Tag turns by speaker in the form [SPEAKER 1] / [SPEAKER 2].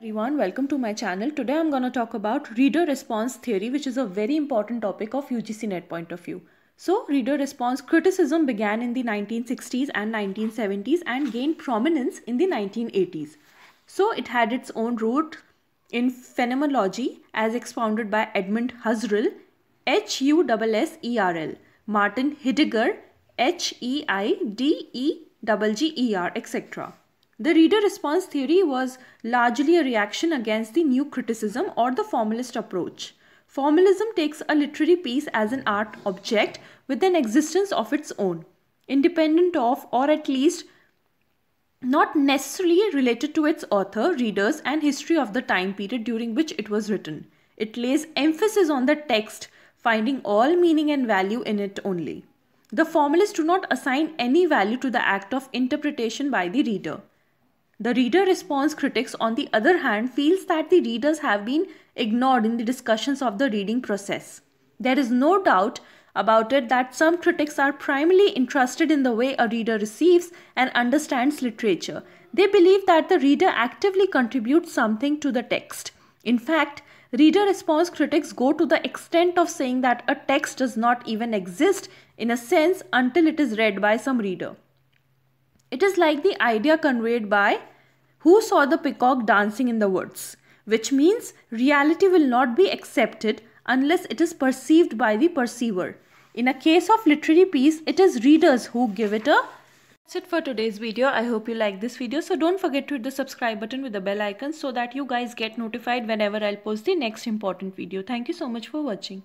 [SPEAKER 1] everyone welcome to my channel today i'm going to talk about reader response theory which is a very important topic of ugc net point of view so reader response criticism began in the 1960s and 1970s and gained prominence in the 1980s so it had its own root in phenomenology as expounded by edmund husserl h u s s e r l martin heidegger h e i d e g g e r etc the reader response theory was largely a reaction against the new criticism or the formalist approach. Formalism takes a literary piece as an art object with an existence of its own, independent of or at least not necessarily related to its author, readers, and history of the time period during which it was written. It lays emphasis on the text, finding all meaning and value in it only. The formalists do not assign any value to the act of interpretation by the reader. The reader response critics, on the other hand, feels that the readers have been ignored in the discussions of the reading process. There is no doubt about it that some critics are primarily interested in the way a reader receives and understands literature. They believe that the reader actively contributes something to the text. In fact, reader response critics go to the extent of saying that a text does not even exist in a sense until it is read by some reader. It is like the idea conveyed by who saw the peacock dancing in the woods, which means reality will not be accepted unless it is perceived by the perceiver. In a case of literary piece, it is readers who give it a that's it for today's video. I hope you like this video. So don't forget to hit the subscribe button with the bell icon so that you guys get notified whenever I'll post the next important video. Thank you so much for watching.